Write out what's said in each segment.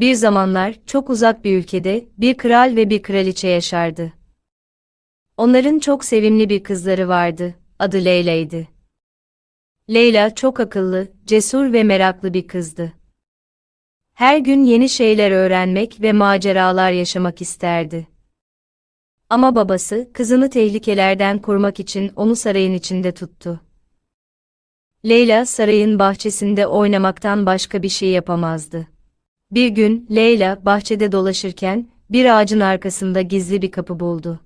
Bir zamanlar çok uzak bir ülkede bir kral ve bir kraliçe yaşardı. Onların çok sevimli bir kızları vardı. Adı Leyla'ydı. Leyla çok akıllı, cesur ve meraklı bir kızdı. Her gün yeni şeyler öğrenmek ve maceralar yaşamak isterdi. Ama babası kızını tehlikelerden korumak için onu sarayın içinde tuttu. Leyla sarayın bahçesinde oynamaktan başka bir şey yapamazdı. Bir gün Leyla bahçede dolaşırken bir ağacın arkasında gizli bir kapı buldu.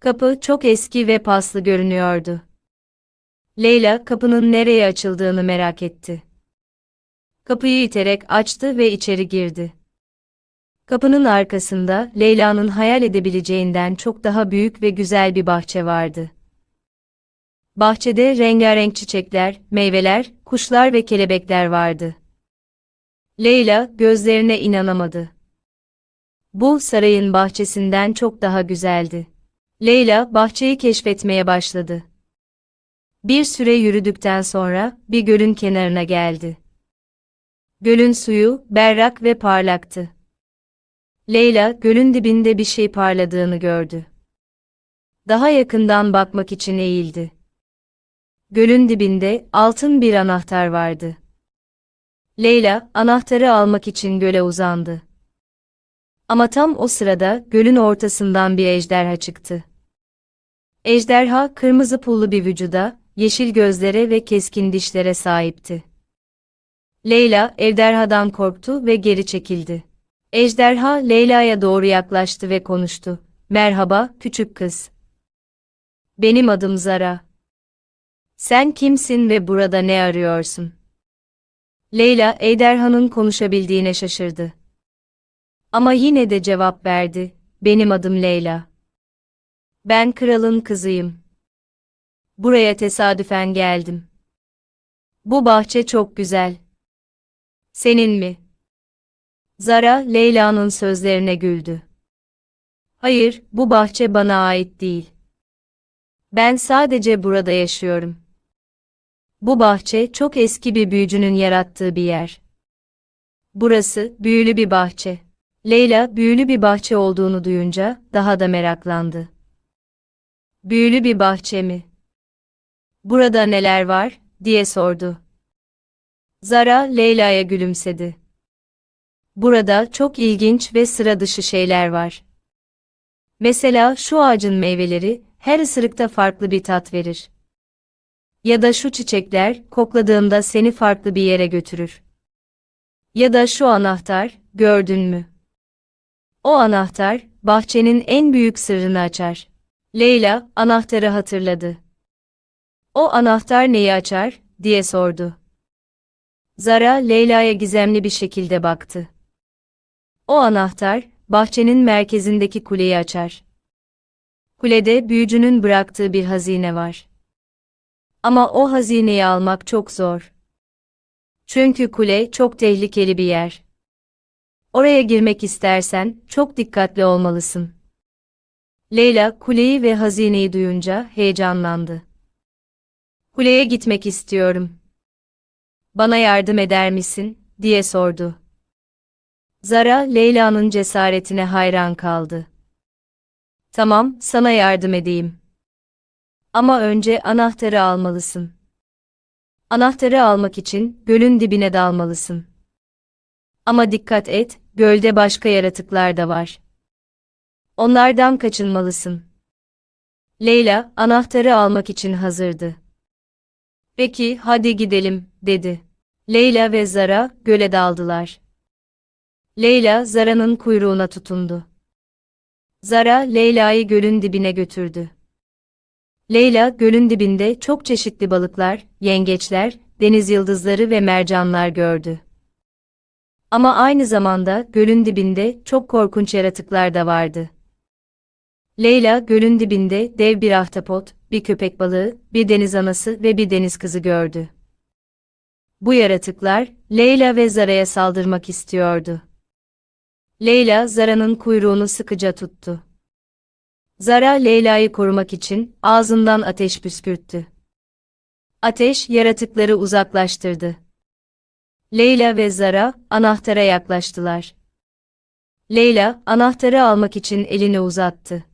Kapı çok eski ve paslı görünüyordu. Leyla kapının nereye açıldığını merak etti. Kapıyı iterek açtı ve içeri girdi. Kapının arkasında Leyla'nın hayal edebileceğinden çok daha büyük ve güzel bir bahçe vardı. Bahçede rengarenk çiçekler, meyveler, kuşlar ve kelebekler vardı. Leyla gözlerine inanamadı. Bu sarayın bahçesinden çok daha güzeldi. Leyla bahçeyi keşfetmeye başladı. Bir süre yürüdükten sonra bir gölün kenarına geldi. Gölün suyu berrak ve parlaktı. Leyla gölün dibinde bir şey parladığını gördü. Daha yakından bakmak için eğildi. Gölün dibinde altın bir anahtar vardı. Leyla anahtarı almak için göle uzandı. Ama tam o sırada gölün ortasından bir ejderha çıktı. Ejderha kırmızı pullu bir vücuda, yeşil gözlere ve keskin dişlere sahipti. Leyla ejderhadan korktu ve geri çekildi. Ejderha Leyla'ya doğru yaklaştı ve konuştu. Merhaba, küçük kız. Benim adım Zara. Sen kimsin ve burada ne arıyorsun? Leyla Ejderhan'ın konuşabildiğine şaşırdı. Ama yine de cevap verdi, benim adım Leyla. Ben kralın kızıyım. Buraya tesadüfen geldim. Bu bahçe çok güzel. Senin mi? Zara, Leyla'nın sözlerine güldü. Hayır, bu bahçe bana ait değil. Ben sadece burada yaşıyorum. Bu bahçe çok eski bir büyücünün yarattığı bir yer. Burası büyülü bir bahçe. Leyla büyülü bir bahçe olduğunu duyunca daha da meraklandı. Büyülü bir bahçe mi? Burada neler var? diye sordu. Zara Leyla'ya gülümsedi. Burada çok ilginç ve sıra dışı şeyler var. Mesela şu ağacın meyveleri her ısırıkta farklı bir tat verir. Ya da şu çiçekler, kokladığımda seni farklı bir yere götürür. Ya da şu anahtar, gördün mü? O anahtar, bahçenin en büyük sırrını açar. Leyla, anahtarı hatırladı. O anahtar neyi açar, diye sordu. Zara, Leyla'ya gizemli bir şekilde baktı. O anahtar, bahçenin merkezindeki kuleyi açar. Kulede büyücünün bıraktığı bir hazine var. Ama o hazineyi almak çok zor. Çünkü kule çok tehlikeli bir yer. Oraya girmek istersen çok dikkatli olmalısın. Leyla kuleyi ve hazineyi duyunca heyecanlandı. Kuleye gitmek istiyorum. Bana yardım eder misin? diye sordu. Zara, Leyla'nın cesaretine hayran kaldı. Tamam, sana yardım edeyim. Ama önce anahtarı almalısın. Anahtarı almak için gölün dibine dalmalısın. Ama dikkat et, gölde başka yaratıklar da var. Onlardan kaçınmalısın. Leyla, anahtarı almak için hazırdı. Peki, hadi gidelim, dedi. Leyla ve Zara, göle daldılar. Leyla, Zara'nın kuyruğuna tutundu. Zara, Leyla'yı gölün dibine götürdü. Leyla gölün dibinde çok çeşitli balıklar, yengeçler, deniz yıldızları ve mercanlar gördü. Ama aynı zamanda gölün dibinde çok korkunç yaratıklar da vardı. Leyla gölün dibinde dev bir ahtapot, bir köpek balığı, bir deniz anası ve bir deniz kızı gördü. Bu yaratıklar Leyla ve Zara'ya saldırmak istiyordu. Leyla Zara'nın kuyruğunu sıkıca tuttu. Zara Leyla'yı korumak için ağzından ateş püskürttü. Ateş yaratıkları uzaklaştırdı. Leyla ve Zara anahtara yaklaştılar. Leyla anahtarı almak için elini uzattı.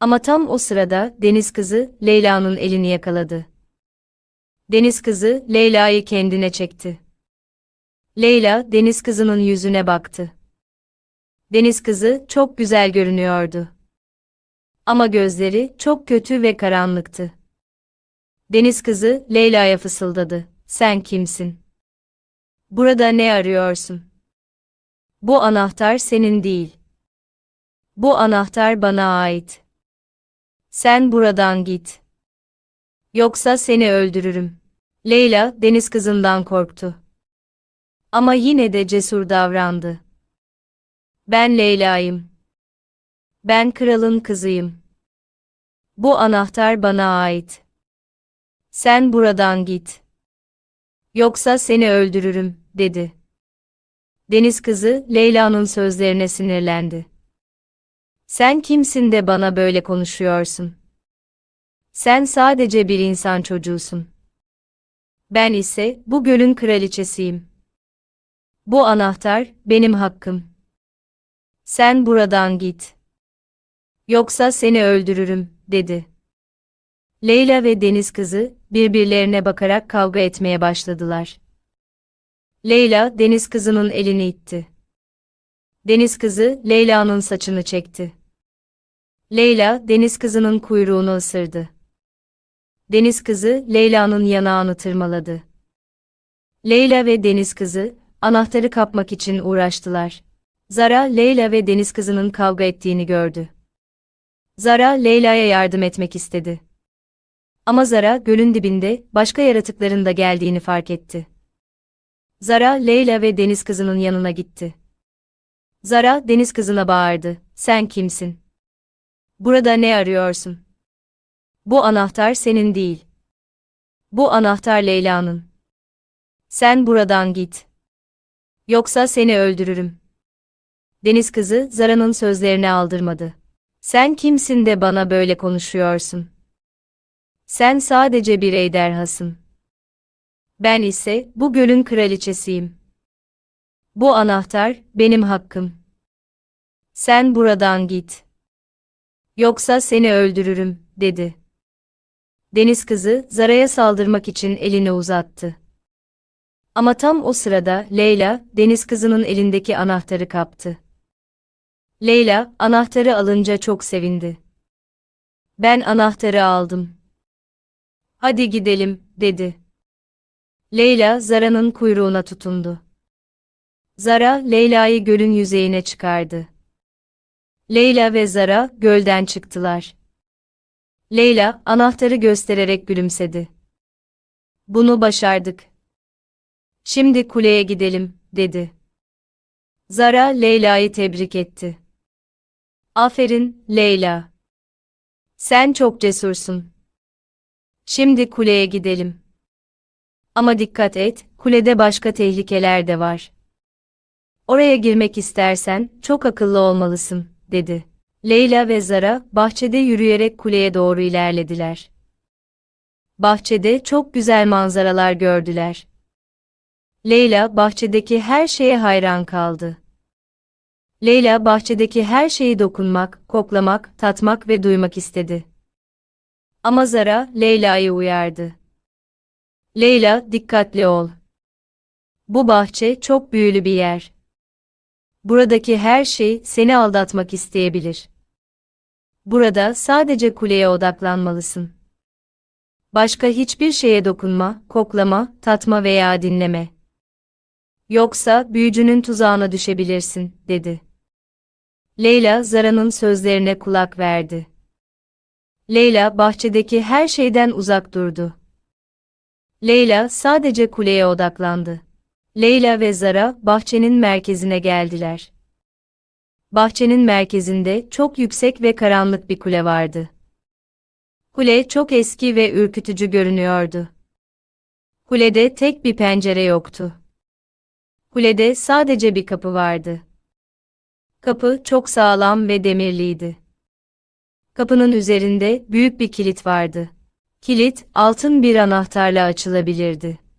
Ama tam o sırada deniz kızı Leyla'nın elini yakaladı. Deniz kızı Leyla'yı kendine çekti. Leyla deniz kızının yüzüne baktı. Deniz kızı çok güzel görünüyordu. Ama gözleri çok kötü ve karanlıktı. Deniz kızı Leyla'ya fısıldadı. Sen kimsin? Burada ne arıyorsun? Bu anahtar senin değil. Bu anahtar bana ait. Sen buradan git. Yoksa seni öldürürüm. Leyla deniz kızından korktu. Ama yine de cesur davrandı. Ben Leyla'yım. Ben kralın kızıyım. Bu anahtar bana ait. Sen buradan git. Yoksa seni öldürürüm, dedi. Deniz kızı, Leyla'nın sözlerine sinirlendi. Sen kimsin de bana böyle konuşuyorsun? Sen sadece bir insan çocuğusun. Ben ise bu gölün kraliçesiyim. Bu anahtar benim hakkım. Sen buradan git.'' yoksa seni öldürürüm, dedi. Leyla ve deniz kızı, birbirlerine bakarak kavga etmeye başladılar. Leyla, deniz kızının elini itti. Deniz kızı, Leyla'nın saçını çekti. Leyla, deniz kızının kuyruğunu ısırdı. Deniz kızı, Leyla'nın yanağını tırmaladı. Leyla ve deniz kızı, anahtarı kapmak için uğraştılar. Zara, Leyla ve deniz kızının kavga ettiğini gördü. Zara, Leyla'ya yardım etmek istedi. Ama Zara, gölün dibinde, başka yaratıkların da geldiğini fark etti. Zara, Leyla ve deniz kızının yanına gitti. Zara, deniz kızına bağırdı, sen kimsin? Burada ne arıyorsun? Bu anahtar senin değil. Bu anahtar Leyla'nın. Sen buradan git. Yoksa seni öldürürüm. Deniz kızı Zara'nın sözlerine aldırmadı. Sen kimsin de bana böyle konuşuyorsun? Sen sadece bir ejderhasın. Ben ise bu gölün kraliçesiyim. Bu anahtar benim hakkım. Sen buradan git. Yoksa seni öldürürüm, dedi. Deniz kızı Zara'ya saldırmak için elini uzattı. Ama tam o sırada Leyla, deniz kızının elindeki anahtarı kaptı. Leyla, anahtarı alınca çok sevindi. Ben anahtarı aldım. Hadi gidelim, dedi. Leyla, Zara'nın kuyruğuna tutundu. Zara, Leyla'yı gölün yüzeyine çıkardı. Leyla ve Zara, gölden çıktılar. Leyla, anahtarı göstererek gülümsedi. Bunu başardık. Şimdi kuleye gidelim, dedi. Zara, Leyla'yı tebrik etti. Aferin, Leyla. Sen çok cesursun. Şimdi kuleye gidelim. Ama dikkat et, kulede başka tehlikeler de var. Oraya girmek istersen çok akıllı olmalısın, dedi. Leyla ve Zara bahçede yürüyerek kuleye doğru ilerlediler. Bahçede çok güzel manzaralar gördüler. Leyla bahçedeki her şeye hayran kaldı. Leyla bahçedeki her şeyi dokunmak, koklamak, tatmak ve duymak istedi. Ama Zara, Leyla'yı uyardı. Leyla, dikkatli ol. Bu bahçe çok büyülü bir yer. Buradaki her şey seni aldatmak isteyebilir. Burada sadece kuleye odaklanmalısın. Başka hiçbir şeye dokunma, koklama, tatma veya dinleme. Yoksa büyücünün tuzağına düşebilirsin, dedi. Leyla Zara'nın sözlerine kulak verdi. Leyla bahçedeki her şeyden uzak durdu. Leyla sadece kuleye odaklandı. Leyla ve Zara bahçenin merkezine geldiler. Bahçenin merkezinde çok yüksek ve karanlık bir kule vardı. Kule çok eski ve ürkütücü görünüyordu. Kulede tek bir pencere yoktu. Kulede sadece bir kapı vardı. Kapı çok sağlam ve demirliydi. Kapının üzerinde büyük bir kilit vardı. Kilit altın bir anahtarla açılabilirdi.